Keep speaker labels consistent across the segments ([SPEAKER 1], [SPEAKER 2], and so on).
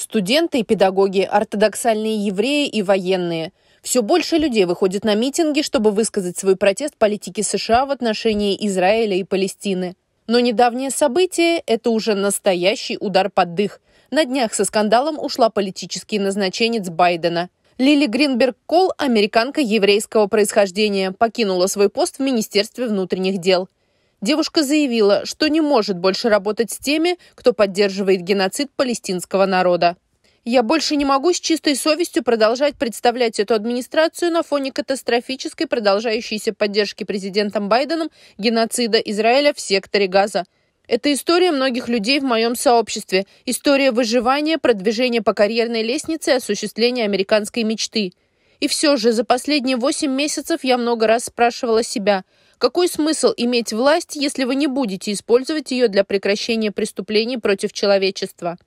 [SPEAKER 1] Студенты и педагоги, ортодоксальные евреи и военные. Все больше людей выходит на митинги, чтобы высказать свой протест политике США в отношении Израиля и Палестины. Но недавнее событие – это уже настоящий удар под дых. На днях со скандалом ушла политический назначенец Байдена. Лили Гринберг Кол, американка еврейского происхождения, покинула свой пост в Министерстве внутренних дел. Девушка заявила, что не может больше работать с теми, кто поддерживает геноцид палестинского народа. Я больше не могу с чистой совестью продолжать представлять эту администрацию на фоне катастрофической продолжающейся поддержки президентом Байденом геноцида Израиля в секторе Газа. Это история многих людей в моем сообществе, история выживания, продвижения по карьерной лестнице и осуществления американской мечты – и все же за последние восемь месяцев я много раз спрашивала себя, какой смысл иметь власть, если вы не будете использовать ее для прекращения преступлений против человечества?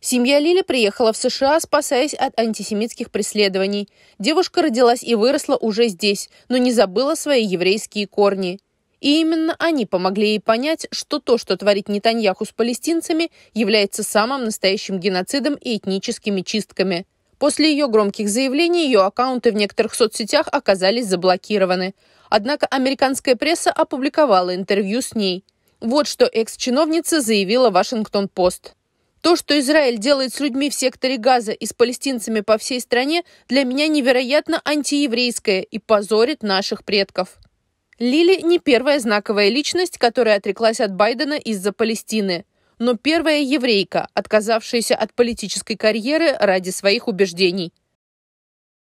[SPEAKER 1] Семья Лили приехала в США, спасаясь от антисемитских преследований. Девушка родилась и выросла уже здесь, но не забыла свои еврейские корни. И именно они помогли ей понять, что то, что творит Нетаньяху с палестинцами, является самым настоящим геноцидом и этническими чистками – После ее громких заявлений ее аккаунты в некоторых соцсетях оказались заблокированы. Однако американская пресса опубликовала интервью с ней. Вот что экс-чиновница заявила Вашингтон-Пост. То, что Израиль делает с людьми в секторе Газа и с палестинцами по всей стране, для меня невероятно антиеврейское и позорит наших предков. Лили не первая знаковая личность, которая отреклась от Байдена из-за Палестины – но первая еврейка, отказавшаяся от политической карьеры ради своих убеждений –